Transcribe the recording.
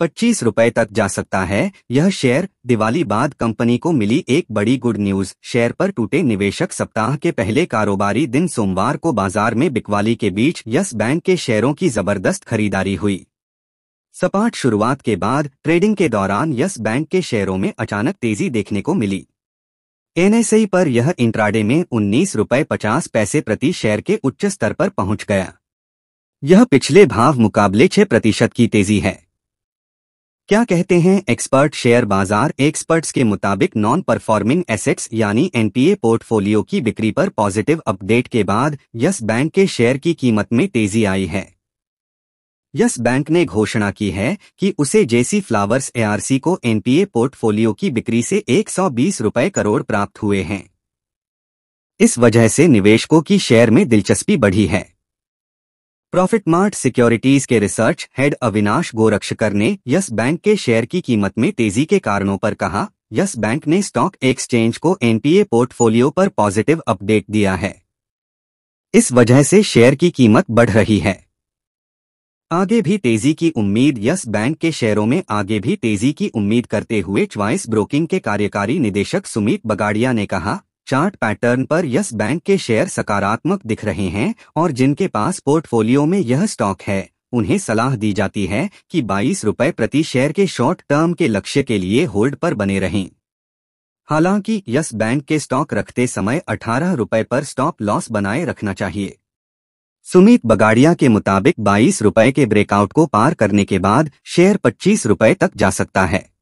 पच्चीस रुपए तक जा सकता है यह शेयर दिवाली बाद कंपनी को मिली एक बड़ी गुड न्यूज शेयर पर टूटे निवेशक सप्ताह के पहले कारोबारी दिन सोमवार को बाजार में बिकवाली के बीच यस बैंक के शेयरों की जबरदस्त खरीदारी हुई सपाट शुरुआत के बाद ट्रेडिंग के दौरान यस बैंक के शेयरों में अचानक तेजी देखने को मिली एनएसई पर यह इंट्राडे में उन्नीस रूपए पचास पैसे प्रति शेयर के उच्च स्तर पर पहुंच गया यह पिछले भाव मुकाबले छह प्रतिशत की तेजी है क्या कहते हैं एक्सपर्ट शेयर बाजार एक्सपर्ट्स के मुताबिक नॉन परफॉर्मिंग एसेट्स यानी एनपीए पोर्टफोलियो की बिक्री पर पॉजिटिव अपडेट के बाद यस बैंक के शेयर की कीमत में तेजी आई है यस बैंक ने घोषणा की है कि उसे जेसी फ्लावर्स एआरसी को एनपीए पोर्टफोलियो की बिक्री से एक रुपए करोड़ प्राप्त हुए हैं इस वजह से निवेशकों की शेयर में दिलचस्पी बढ़ी है प्रॉफिट मार्ट सिक्योरिटीज के रिसर्च हेड अविनाश गोरक्षकर ने यस बैंक के शेयर की कीमत में तेजी के कारणों पर कहा यस बैंक ने स्टॉक एक्सचेंज को एनपीए पोर्टफोलियो पर पॉजिटिव अपडेट दिया है इस वजह से शेयर की कीमत बढ़ रही है आगे भी तेजी की उम्मीद यस बैंक के शेयरों में आगे भी तेजी की उम्मीद करते हुए च्वाइस ब्रोकिंग के कार्यकारी निदेशक सुमित बगाड़िया ने कहा चार्ट पैटर्न पर यस बैंक के शेयर सकारात्मक दिख रहे हैं और जिनके पास पोर्टफोलियो में यह स्टॉक है उन्हें सलाह दी जाती है कि बाईस रूपए प्रति शेयर के शॉर्ट टर्म के लक्ष्य के लिए होल्ड पर बने रहें हालांकि यस बैंक के स्टॉक रखते समय अठारह रूपए पर स्टॉप लॉस बनाए रखना चाहिए सुमित बगाड़िया के मुताबिक बाईस रूपए के ब्रेकआउट को पार करने के बाद शेयर पच्चीस रूपए तक जा सकता है